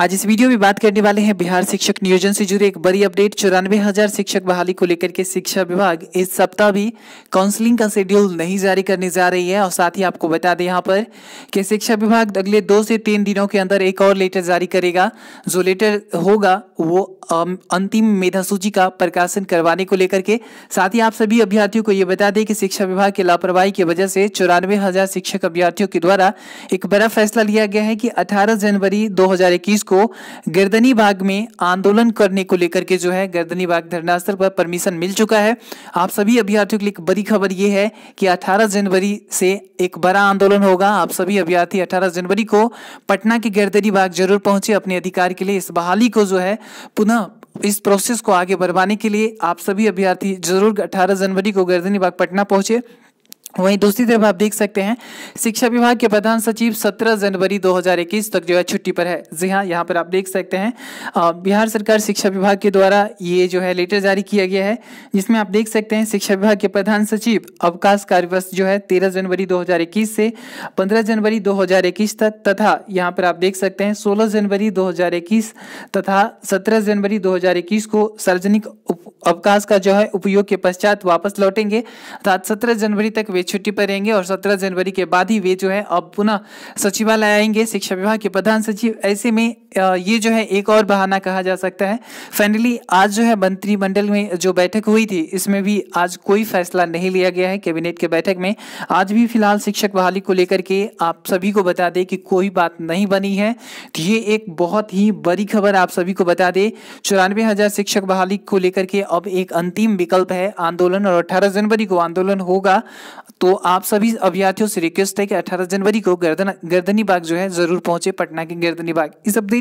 आज इस वीडियो में बात करने वाले हैं बिहार शिक्षक नियोजन से जुड़े एक बड़ी अपडेट चौरानवे हजार शिक्षक बहाली को लेकर के शिक्षा विभाग इस सप्ताह भी काउंसलिंग का शेड्यूल नहीं जारी करने जा रही है और साथ ही आपको बता दें यहाँ पर कि शिक्षा विभाग अगले दो से तीन दिनों के अंदर एक और लेटर जारी करेगा जो लेटर होगा वो अंतिम मेधा सूची का प्रकाशन करवाने को लेकर के साथ ही आप सभी अभ्यर्थियों को ये बता दें कि शिक्षा विभाग की लापरवाही की वजह से चौरानवे शिक्षक अभ्यर्थियों के द्वारा एक बड़ा फैसला लिया गया है कि अठारह जनवरी दो को गर्दनी बाग में आंदोलन करने को लेकर के जो है गर्दनी बाग धरना स्थल पर परमिशन मिल चुका है आप सभी अभ्यर्थियों के लिए बड़ी खबर यह है कि 18 जनवरी से एक बड़ा आंदोलन होगा आप सभी अभ्यर्थी 18 जनवरी को पटना के गर्दनी बाग जरूर पहुंचे अपने अधिकार के लिए इस बहाली को जो है पुनः इस प्रोसेस को आगे बढ़वाने के लिए आप सभी अभ्यर्थी जरूर 18 जनवरी को गर्दनी बाग पटना पहुंचे वहीं दूसरी तरफ आप देख सकते हैं शिक्षा विभाग के प्रधान सचिव 17 जनवरी 2021 तक जो है छुट्टी पर है जी हाँ यहाँ पर आप देख सकते हैं बिहार सरकार शिक्षा विभाग के द्वारा ये जो है लेटर जारी किया गया है जिसमें आप देख सकते हैं शिक्षा विभाग के प्रधान सचिव अवकाश कार्यवश जो है 13 जनवरी 2021 से 15 जनवरी 2021 तक तथा यहाँ पर आप देख सकते हैं सोलह जनवरी दो तथा सत्रह जनवरी दो को सार्वजनिक अवकाश का जो है उपयोग के पश्चात वापस लौटेंगे अर्थात सत्रह जनवरी तक छुट्टी पर रहेंगे और सत्रह जनवरी के बाद ही वे जो है अब पुनः सचिवालय आएंगे शिक्षा विभाग के प्रधान सचिव ऐसे में ये जो है एक और बहाना कहा जा सकता है फाइनली आज जो है मंत्रिमंडल में जो बैठक हुई थी इसमें भी आज कोई फैसला नहीं लिया गया है कैबिनेट के बैठक में आज भी फिलहाल शिक्षक बहाली को लेकर के आप सभी को बता दें कि कोई बात नहीं बनी है तो ये एक बहुत ही बड़ी खबर आप सभी को बता दें चौरानवे हजार शिक्षक बहाली को लेकर के अब एक अंतिम विकल्प है आंदोलन और अठारह जनवरी को आंदोलन होगा तो आप सभी अभ्यर्थियों से रिक्वेस्ट है कि 18 जनवरी को गर्दन गर्दनी बाग जो है जरूर पहुंचे पटना के गर्दनी बाग इस अपडेट